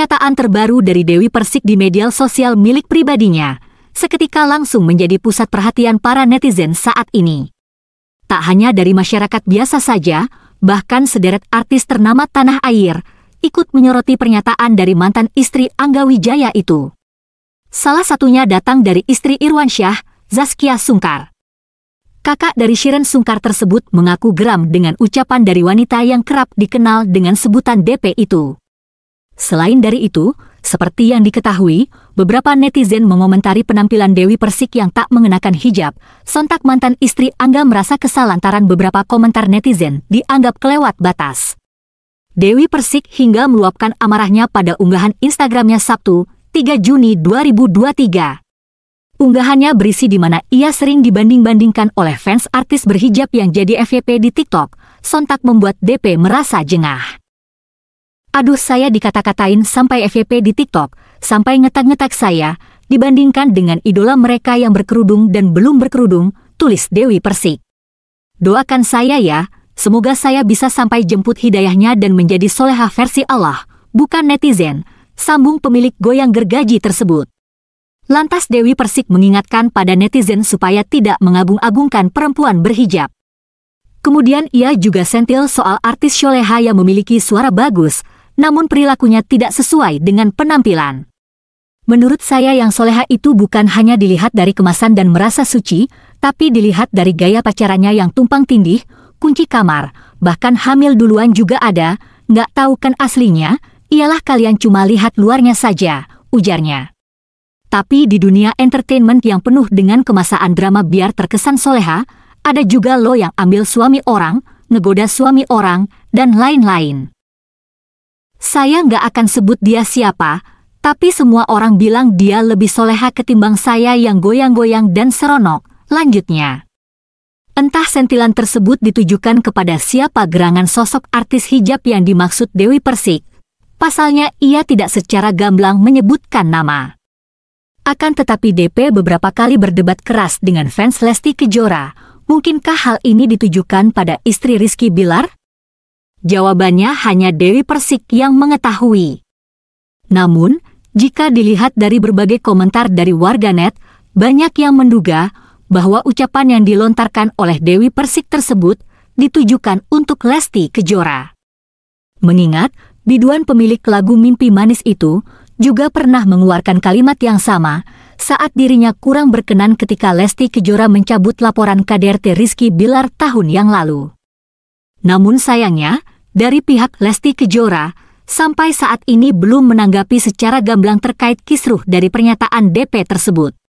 Pernyataan terbaru dari Dewi Persik di media sosial milik pribadinya seketika langsung menjadi pusat perhatian para netizen saat ini. Tak hanya dari masyarakat biasa saja, bahkan sederet artis ternama tanah air ikut menyoroti pernyataan dari mantan istri Angga Wijaya itu. Salah satunya datang dari istri Irwan Syah, Zaskia Sungkar. Kakak dari Shiren Sungkar tersebut mengaku geram dengan ucapan dari wanita yang kerap dikenal dengan sebutan DP itu. Selain dari itu, seperti yang diketahui, beberapa netizen mengomentari penampilan Dewi Persik yang tak mengenakan hijab. Sontak mantan istri Angga merasa kesal lantaran beberapa komentar netizen dianggap kelewat batas. Dewi Persik hingga meluapkan amarahnya pada unggahan Instagramnya Sabtu, 3 Juni 2023. Unggahannya berisi di mana ia sering dibanding-bandingkan oleh fans artis berhijab yang jadi FYP di TikTok, sontak membuat DP merasa jengah. Aduh saya dikata-katain sampai FYP di TikTok, sampai ngetak-ngetak saya, dibandingkan dengan idola mereka yang berkerudung dan belum berkerudung, tulis Dewi Persik. Doakan saya ya, semoga saya bisa sampai jemput hidayahnya dan menjadi soleha versi Allah, bukan netizen, sambung pemilik goyang gergaji tersebut. Lantas Dewi Persik mengingatkan pada netizen supaya tidak mengagung-agungkan perempuan berhijab. Kemudian ia juga sentil soal artis Sholeha yang memiliki suara bagus, namun perilakunya tidak sesuai dengan penampilan. Menurut saya yang soleha itu bukan hanya dilihat dari kemasan dan merasa suci, tapi dilihat dari gaya pacarannya yang tumpang tindih, kunci kamar, bahkan hamil duluan juga ada, nggak tahu kan aslinya, ialah kalian cuma lihat luarnya saja, ujarnya. Tapi di dunia entertainment yang penuh dengan kemasaan drama biar terkesan soleha, ada juga lo yang ambil suami orang, ngegoda suami orang, dan lain-lain. Saya nggak akan sebut dia siapa, tapi semua orang bilang dia lebih soleha ketimbang saya yang goyang-goyang dan seronok. Lanjutnya. Entah sentilan tersebut ditujukan kepada siapa gerangan sosok artis hijab yang dimaksud Dewi Persik. Pasalnya ia tidak secara gamblang menyebutkan nama. Akan tetapi DP beberapa kali berdebat keras dengan fans Lesti Kejora. Mungkinkah hal ini ditujukan pada istri Rizky Bilar? Jawabannya hanya Dewi Persik yang mengetahui. Namun, jika dilihat dari berbagai komentar dari warganet, banyak yang menduga bahwa ucapan yang dilontarkan oleh Dewi Persik tersebut ditujukan untuk Lesti Kejora. Mengingat, biduan pemilik lagu Mimpi Manis itu juga pernah mengeluarkan kalimat yang sama saat dirinya kurang berkenan ketika Lesti Kejora mencabut laporan KDRT Rizky Bilar tahun yang lalu. Namun sayangnya, dari pihak Lesti Kejora, sampai saat ini belum menanggapi secara gamblang terkait kisruh dari pernyataan DP tersebut.